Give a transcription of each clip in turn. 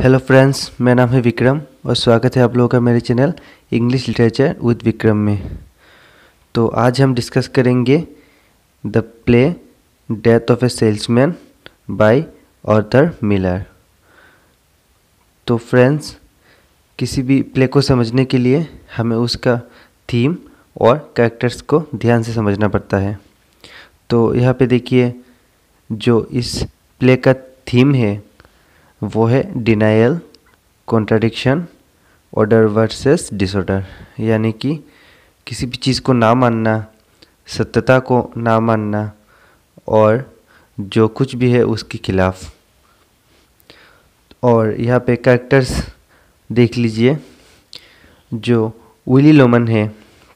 hello friends मेरा नाम है विक्रम और स्वागत है आप लोगों का मेरे channel English literature with Vikram में तो आज हम डिस्कस करेंगे the play death of a salesman by Arthur Miller तो फ्रेंड्स किसी भी प्ले को समझने के लिए हमें उसका थीम और कैरेक्टर्स को ध्यान से समझना पड़ता है तो यहाँ पे देखिए जो इस प्ले का थीम है वो है denial contradiction order versus disorder यानी कि किसी भी चीज़ को ना मानना सत्यता को ना मानना और जो कुछ भी है उसके खिलाफ और यहाँ पे कैरेक्टर्स देख लीजिए जो विली लोमन है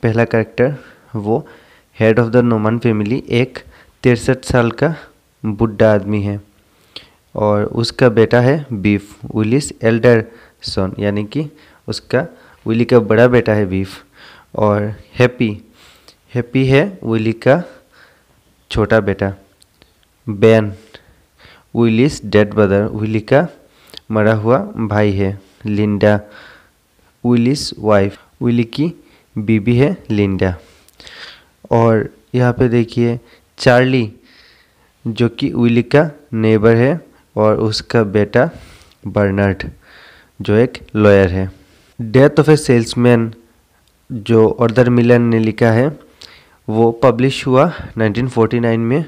पहला कैरेक्टर वो head of the Loman family एक तिरसठ साल का बुढ़ा आदमी है और उसका बेटा है बीफ विलिस एल्डर सन यानी कि उसका विली का बड़ा बेटा है बीफ और हैप्पी हैप्पी है विली का छोटा बेटा Ben Willy's dead brother Willy का मरा हुआ भाई है लिंडा विलिस वाइफ विली की बीबी है लिंडा और यहाँ पे देखिए चार्ली जो कि विली का नेबर है और उसका बेटा बर्नर्ड जो एक लॉयर है डेथ ऑफ ए सेल्समैन जो ऑर्दर मिलन ने लिखा है वो पब्लिश हुआ 1949 में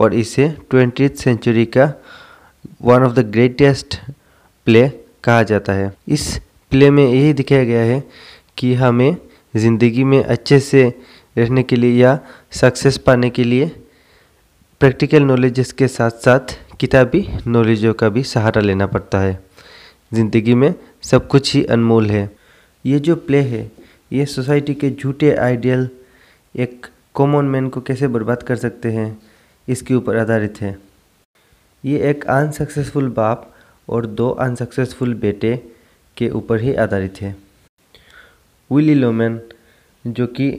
और इसे ट्वेंटी सेंचुरी का one of the greatest play कहा जाता है इस प्ले में यही दिखाया गया है कि हमें ज़िंदगी में अच्छे से रहने के लिए या सक्सेस पाने के लिए प्रैक्टिकल नॉलेज के साथ साथ किताबी नॉलेजों का भी सहारा लेना पड़ता है ज़िंदगी में सब कुछ ही अनमोल है ये जो प्ले है ये सोसाइटी के झूठे आइडियल एक कॉमन मैन को कैसे बर्बाद कर सकते हैं इसके ऊपर आधारित है ये एक अनसक्सेसफुल बाप और दो अनसक्सेसफुल बेटे के ऊपर ही आधारित है विली लोमैन जो कि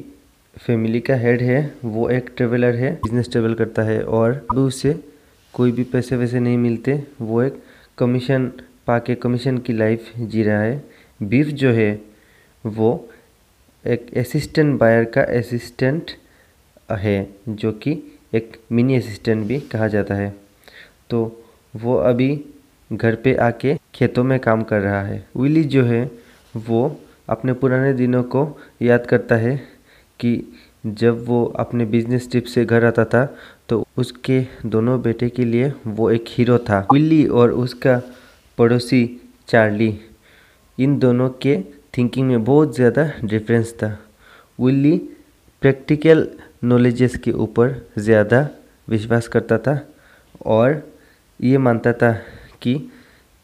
फैमिली का हेड है वो एक ट्रेवलर है बिजनेस ट्रेवल करता है और अभी उसे कोई भी पैसे वैसे नहीं मिलते वो एक कमीशन पा के कमीशन की लाइफ जी रहा है बीफ जो है वो एक असिस्टेंट बायर का असिस्टेंट है जो कि एक मिनी असिस्टेंट भी कहा जाता है तो वो अभी घर पे आके खेतों में काम कर रहा है विली जो है वो अपने पुराने दिनों को याद करता है कि जब वो अपने बिजनेस ट्रिप से घर आता था तो उसके दोनों बेटे के लिए वो एक हीरो था विल्ली और उसका पड़ोसी चार्ली इन दोनों के थिंकिंग में बहुत ज़्यादा डिफरेंस था विल्ली प्रैक्टिकल नॉलेजेस के ऊपर ज़्यादा विश्वास करता था और ये मानता था कि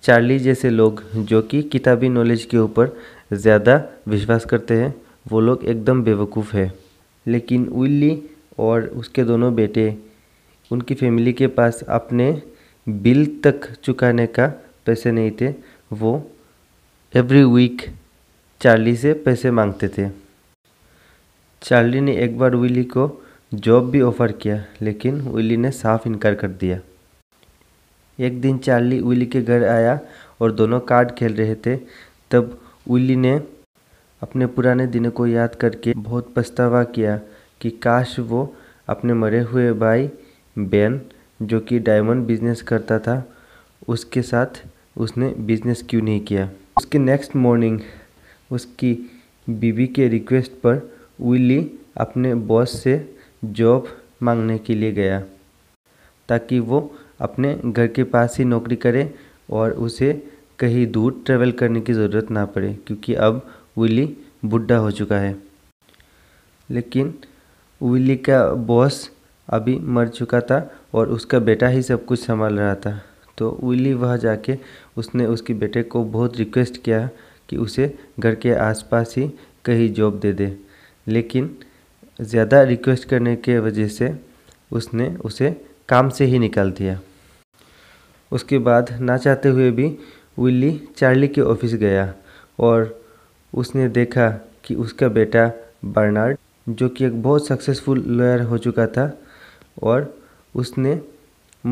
चार्ली जैसे लोग जो कि किताबी नॉलेज के ऊपर ज़्यादा विश्वास करते हैं वो लोग एकदम बेवकूफ़ है लेकिन विल्ली और उसके दोनों बेटे उनकी फैमिली के पास अपने बिल तक चुकाने का पैसे नहीं थे वो एवरी वीक चार्ली से पैसे मांगते थे चार्ली ने एक बार विली को जॉब भी ऑफ़र किया लेकिन विली ने साफ इनकार कर दिया एक दिन चार्ली विली के घर आया और दोनों कार्ड खेल रहे थे तब विली ने अपने पुराने दिनों को याद करके बहुत पछतावा किया कि काश वो अपने मरे हुए भाई बेन जो कि डायमंड बिजनेस करता था उसके साथ उसने बिजनेस क्यों नहीं किया उसके नेक्स्ट मॉर्निंग उसकी बीबी के रिक्वेस्ट पर विली अपने बॉस से जॉब मांगने के लिए गया ताकि वो अपने घर के पास ही नौकरी करे और उसे कहीं दूर ट्रैवल करने की ज़रूरत ना पड़े क्योंकि अब विली बुढ़ा हो चुका है लेकिन विली का बॉस अभी मर चुका था और उसका बेटा ही सब कुछ संभाल रहा था तो विली वह जाके उसने उसके बेटे को बहुत रिक्वेस्ट किया कि उसे घर के आसपास ही कहीं जॉब दे दे लेकिन ज़्यादा रिक्वेस्ट करने के वजह से उसने उसे काम से ही निकाल दिया उसके बाद ना चाहते हुए भी विली चार्ली के ऑफिस गया और उसने देखा कि उसका बेटा बर्नार्ड जो कि एक बहुत सक्सेसफुल लॉयर हो चुका था और उसने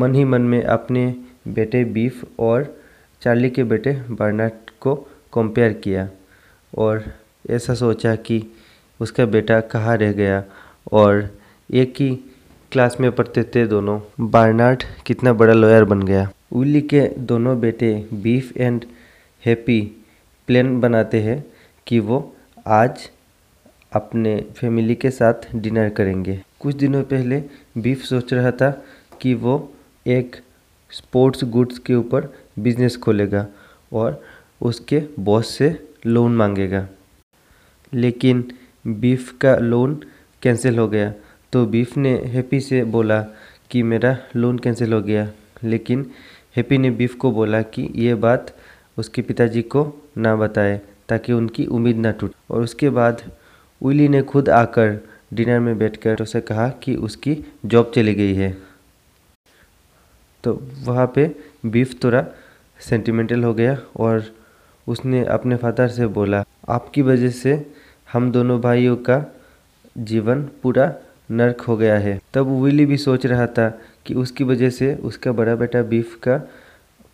मन ही मन में अपने बेटे बीफ और चार्ली के बेटे बर्नार्ड को कंपेयर किया और ऐसा सोचा कि उसका बेटा कहाँ रह गया और एक ही क्लास में पढ़ते थे दोनों बर्नार्ड कितना बड़ा लॉयर बन गया उल्ली के दोनों बेटे बीफ एंड हैप्पी प्लान बनाते हैं कि वो आज अपने फैमिली के साथ डिनर करेंगे कुछ दिनों पहले बीफ सोच रहा था कि वो एक स्पोर्ट्स गुड्स के ऊपर बिजनेस खोलेगा और उसके बॉस से लोन मांगेगा लेकिन बीफ का लोन कैंसिल हो गया तो बीफ ने हैप्पी से बोला कि मेरा लोन कैंसिल हो गया लेकिन हैप्पी ने बीफ को बोला कि ये बात उसके पिताजी को ना बताए ताकि उनकी उम्मीद न टूटे और उसके बाद विली ने खुद आकर डिनर में बैठकर उसे कहा कि उसकी जॉब चली गई है तो वहाँ पे बीफ थोड़ा सेंटिमेंटल हो गया और उसने अपने फादर से बोला आपकी वजह से हम दोनों भाइयों का जीवन पूरा नर्क हो गया है तब विली भी सोच रहा था कि उसकी वजह से उसका बड़ा बेटा बीफ का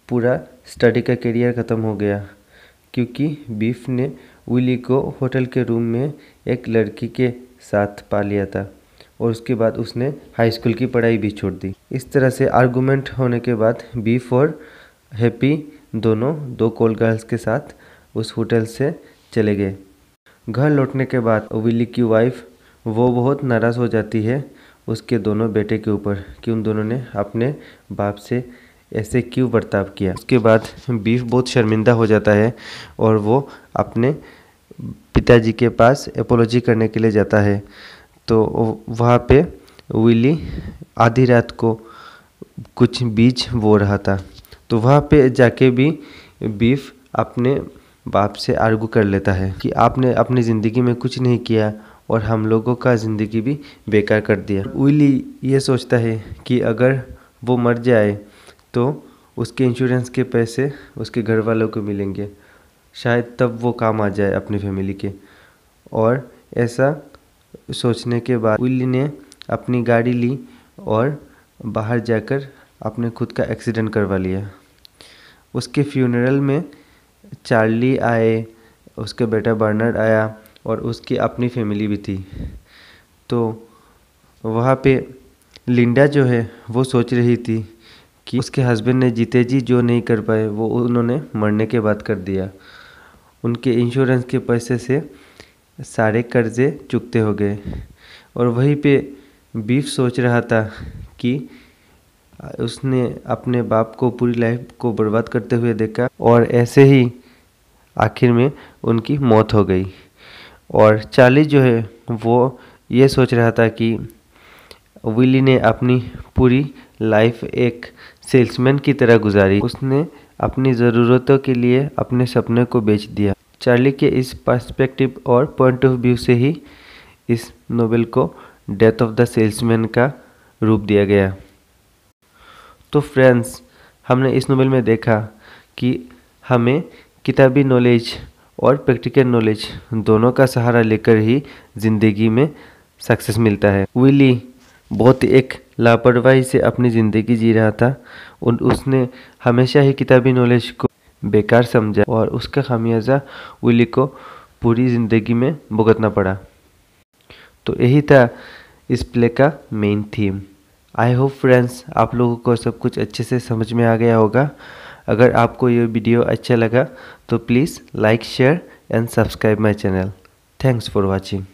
पूरा स्टडी का करियर ख़त्म हो गया क्योंकि बीफ ने विली को होटल के रूम में एक लड़की के साथ पा लिया था और उसके बाद उसने हाई स्कूल की पढ़ाई भी छोड़ दी इस तरह से आर्गूमेंट होने के बाद बीफ और हैप्पी दोनों दो कोल गर्ल्स के साथ उस होटल से चले गए घर लौटने के बाद विली की वाइफ वो बहुत नाराज़ हो जाती है उसके दोनों बेटे के ऊपर कि उन दोनों ने अपने बाप से ऐसे क्यों बर्ताव किया उसके बाद बीफ बहुत शर्मिंदा हो जाता है और वो अपने पिताजी के पास अपोलॉजी करने के लिए जाता है तो वहाँ पे विली आधी रात को कुछ बीज बो रहा था तो वहाँ पे जाके भी बीफ अपने बाप से आर्गू कर लेता है कि आपने अपनी ज़िंदगी में कुछ नहीं किया और हम लोगों का ज़िंदगी भी बेकार कर दिया विली ये सोचता है कि अगर वो मर जाए तो उसके इंश्योरेंस के पैसे उसके घर वालों को मिलेंगे शायद तब वो काम आ जाए अपनी फैमिली के और ऐसा सोचने के बाद विली ने अपनी गाड़ी ली और बाहर जाकर अपने खुद का एक्सीडेंट करवा लिया उसके फ्यूनरल में चार्ली आए उसका बेटा बर्नर्ड आया और उसकी अपनी फैमिली भी थी तो वहाँ पे लिंडा जो है वो सोच रही थी कि उसके हस्बैंड ने जीते जी जो नहीं कर पाए वो उन्होंने मरने के बाद कर दिया उनके इंश्योरेंस के पैसे से सारे कर्जे चुकते हो गए और वहीं पे बीफ सोच रहा था कि उसने अपने बाप को पूरी लाइफ को बर्बाद करते हुए देखा और ऐसे ही आखिर में उनकी मौत हो गई और चार्ली जो है वो ये सोच रहा था कि विली ने अपनी पूरी लाइफ एक सेल्समैन की तरह गुजारी उसने अपनी ज़रूरतों के लिए अपने सपने को बेच दिया चार्ली के इस पर्सपेक्टिव और पॉइंट ऑफ व्यू से ही इस नोवेल को डेथ ऑफ द सेल्समैन का रूप दिया गया तो फ्रेंड्स हमने इस नोवेल में देखा कि हमें किताबी नॉलेज और प्रैक्टिकल नॉलेज दोनों का सहारा लेकर ही ज़िंदगी में सक्सेस मिलता है विली बहुत एक लापरवाही से अपनी ज़िंदगी जी रहा था और उसने हमेशा ही किताबी नॉलेज को बेकार समझा और उसका खामियाजा विली को पूरी ज़िंदगी में भुगतना पड़ा तो यही था इस प्ले का main theme I hope friends आप लोगों को सब कुछ अच्छे से समझ में आ गया होगा अगर आपको ये वीडियो अच्छा लगा तो please like share and subscribe my channel thanks for watching